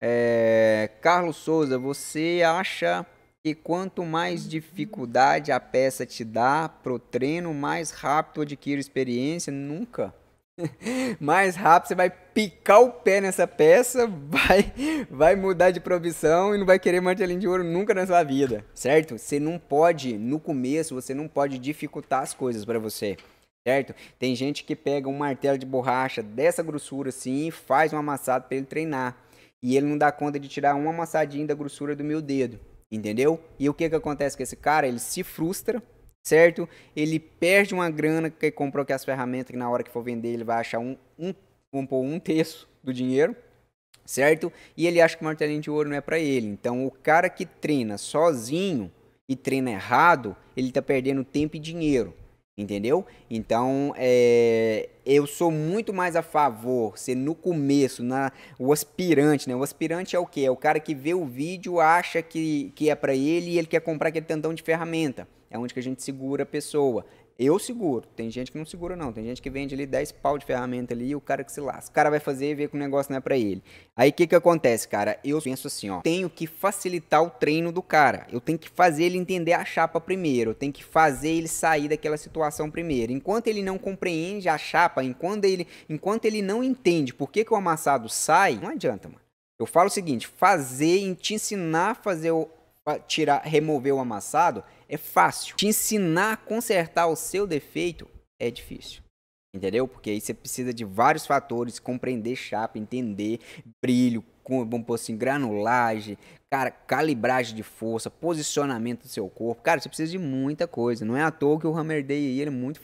É, Carlos Souza, você acha que quanto mais dificuldade a peça te dá pro treino, mais rápido adquire experiência? Nunca. mais rápido você vai picar o pé nessa peça, vai, vai mudar de profissão e não vai querer martelinho de ouro nunca na sua vida, certo? Você não pode, no começo, você não pode dificultar as coisas para você. Certo? Tem gente que pega um martelo de borracha dessa grossura assim e faz um amassado para ele treinar e ele não dá conta de tirar uma amassadinha da grossura do meu dedo, entendeu? E o que que acontece com esse cara? Ele se frustra, certo? Ele perde uma grana que comprou que é as ferramentas que na hora que for vender ele vai achar um, um, um, um terço do dinheiro, certo? E ele acha que o martelinho de ouro não é para ele. Então o cara que treina sozinho e treina errado, ele tá perdendo tempo e dinheiro. Entendeu? Então, é, eu sou muito mais a favor ser no começo, na, o aspirante, né? O aspirante é o quê? É o cara que vê o vídeo, acha que, que é para ele e ele quer comprar aquele tantão de ferramenta é onde que a gente segura a pessoa. Eu seguro, tem gente que não segura não, tem gente que vende ali 10 pau de ferramenta ali e o cara que se lasca. O cara vai fazer e vê que o negócio não é para ele. Aí o que que acontece, cara? Eu penso assim, ó, tenho que facilitar o treino do cara. Eu tenho que fazer ele entender a chapa primeiro, eu tenho que fazer ele sair daquela situação primeiro. Enquanto ele não compreende a chapa, enquanto ele, enquanto ele não entende por que que o amassado sai, não adianta, mano. Eu falo o seguinte, fazer, e te ensinar a fazer o tirar, remover o amassado é fácil. Te ensinar a consertar o seu defeito é difícil. Entendeu? Porque aí você precisa de vários fatores, compreender chapa, entender brilho, vamos assim, granulagem, cara, calibragem de força, posicionamento do seu corpo. Cara, você precisa de muita coisa. Não é à toa que o Hammer Day aí, ele é muito